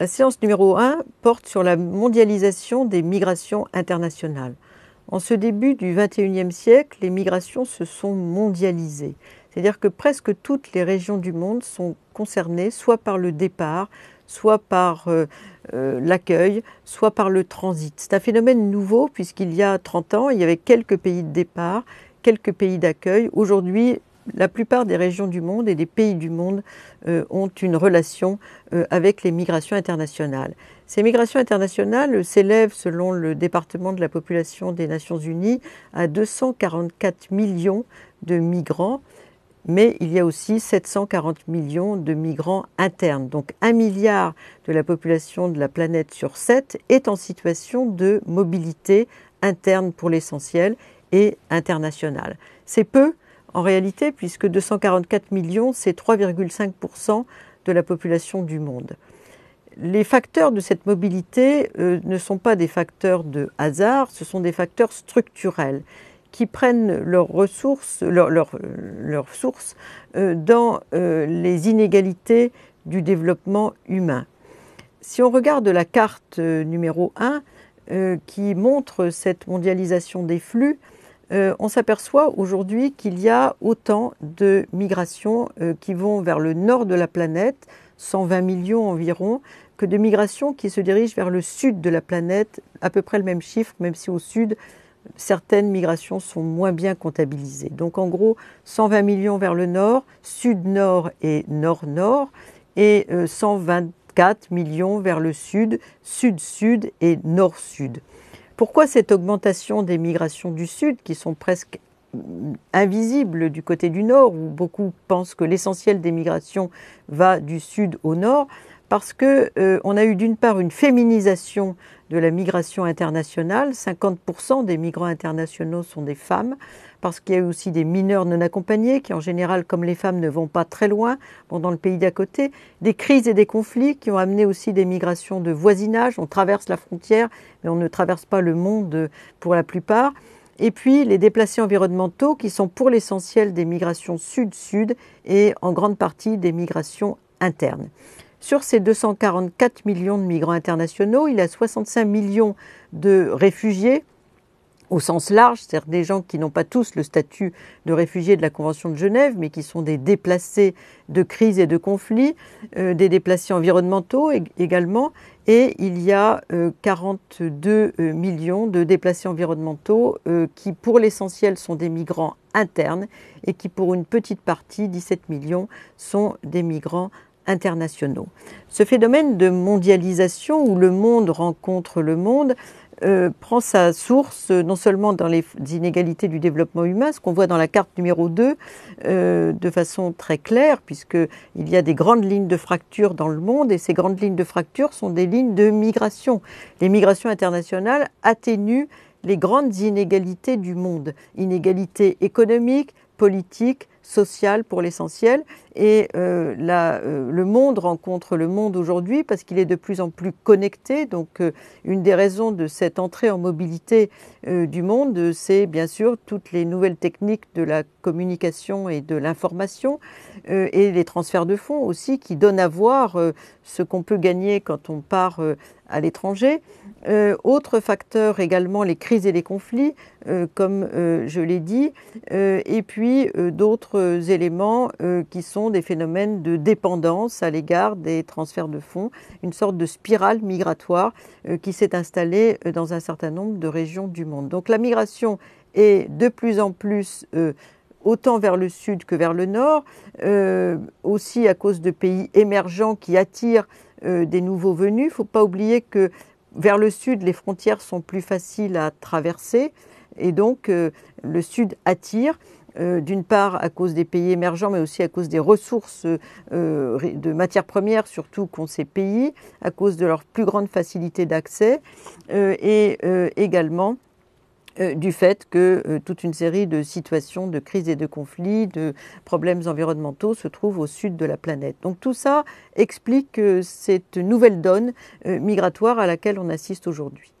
La séance numéro 1 porte sur la mondialisation des migrations internationales. En ce début du XXIe siècle, les migrations se sont mondialisées. C'est-à-dire que presque toutes les régions du monde sont concernées, soit par le départ, soit par euh, euh, l'accueil, soit par le transit. C'est un phénomène nouveau puisqu'il y a 30 ans, il y avait quelques pays de départ, quelques pays d'accueil. Aujourd'hui, la plupart des régions du monde et des pays du monde euh, ont une relation euh, avec les migrations internationales. Ces migrations internationales s'élèvent, selon le département de la population des Nations Unies, à 244 millions de migrants, mais il y a aussi 740 millions de migrants internes. Donc un milliard de la population de la planète sur sept est en situation de mobilité interne pour l'essentiel et internationale. C'est peu, en réalité, puisque 244 millions, c'est 3,5% de la population du monde. Les facteurs de cette mobilité euh, ne sont pas des facteurs de hasard, ce sont des facteurs structurels qui prennent leurs ressources, leurs sources euh, dans euh, les inégalités du développement humain. Si on regarde la carte numéro 1 qui montre cette mondialisation des flux, euh, on s'aperçoit aujourd'hui qu'il y a autant de migrations euh, qui vont vers le nord de la planète, 120 millions environ, que de migrations qui se dirigent vers le sud de la planète, à peu près le même chiffre, même si au sud, certaines migrations sont moins bien comptabilisées. Donc en gros, 120 millions vers le nord, sud-nord et nord-nord, et 124 euh, millions vers le sud pourquoi cette augmentation des migrations du Sud, qui sont presque invisible du côté du nord, où beaucoup pensent que l'essentiel des migrations va du sud au nord, parce que euh, on a eu d'une part une féminisation de la migration internationale, 50% des migrants internationaux sont des femmes, parce qu'il y a eu aussi des mineurs non accompagnés qui en général, comme les femmes, ne vont pas très loin, dans le pays d'à côté, des crises et des conflits qui ont amené aussi des migrations de voisinage, on traverse la frontière, mais on ne traverse pas le monde euh, pour la plupart et puis les déplacés environnementaux qui sont pour l'essentiel des migrations sud-sud et en grande partie des migrations internes. Sur ces 244 millions de migrants internationaux, il y a 65 millions de réfugiés au sens large, c'est-à-dire des gens qui n'ont pas tous le statut de réfugiés de la Convention de Genève, mais qui sont des déplacés de crise et de conflit, euh, des déplacés environnementaux également, et il y a 42 euh, euh, millions de déplacés environnementaux qui, pour l'essentiel, sont des migrants internes et qui, pour une petite partie, 17 millions, sont des migrants internationaux. Ce phénomène de mondialisation où le monde rencontre le monde euh, prend sa source non seulement dans les inégalités du développement humain, ce qu'on voit dans la carte numéro 2 euh, de façon très claire, puisqu'il y a des grandes lignes de fracture dans le monde, et ces grandes lignes de fracture sont des lignes de migration. Les migrations internationales atténuent les grandes inégalités du monde, inégalités économiques, politiques, social pour l'essentiel. Et euh, euh, le monde rencontre le monde aujourd'hui parce qu'il est de plus en plus connecté. Donc euh, une des raisons de cette entrée en mobilité du monde, c'est bien sûr toutes les nouvelles techniques de la communication et de l'information et les transferts de fonds aussi qui donnent à voir ce qu'on peut gagner quand on part à l'étranger. Euh, autre facteur également, les crises et les conflits, euh, comme euh, je l'ai dit, et puis d'autres éléments qui sont des phénomènes de dépendance à l'égard des transferts de fonds, une sorte de spirale migratoire qui s'est installée dans un certain nombre de régions du monde. Donc la migration est de plus en plus autant vers le sud que vers le nord, aussi à cause de pays émergents qui attirent euh, des nouveaux venus. Il ne faut pas oublier que vers le sud, les frontières sont plus faciles à traverser et donc euh, le sud attire. Euh, d'une part à cause des pays émergents, mais aussi à cause des ressources de matières premières, surtout qu'ont ces pays, à cause de leur plus grande facilité d'accès, et également euh, du fait que euh, toute une série de situations de crises et de conflits, de problèmes environnementaux se trouvent au sud de la planète. Donc tout ça explique euh, cette nouvelle donne migratoire à laquelle on assiste aujourd'hui.